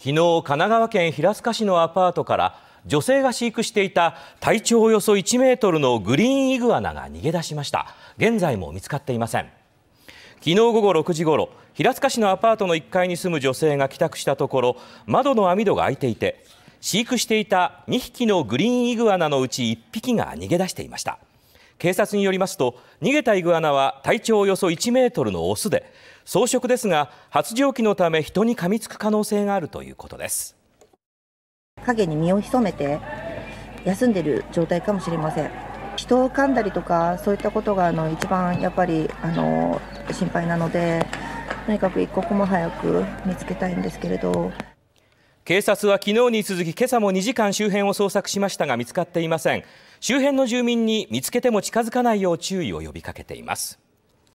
昨日神奈川県平塚市のアパートから女性が飼育していた体長およそ1メートルのグリーンイグアナが逃げ出しました現在も見つかっていません昨日午後6時ごろ平塚市のアパートの1階に住む女性が帰宅したところ窓の網戸が開いていて飼育していた2匹のグリーンイグアナのうち1匹が逃げ出していました警察によりますと逃げたイグアナは体長およそ1メートルのオスで草食ですが発情期のため人に噛みつく可能性があるということです影に身を潜めて休んでる状態かもしれません人を噛んだりとかそういったことがあの一番やっぱりあの心配なのでとにかく一刻も早く見つけたいんですけれど警察は昨日に続き今朝も2時間周辺を捜索しましたが見つかっていません周辺の住民に見つけても近づかないよう注意を呼びかけています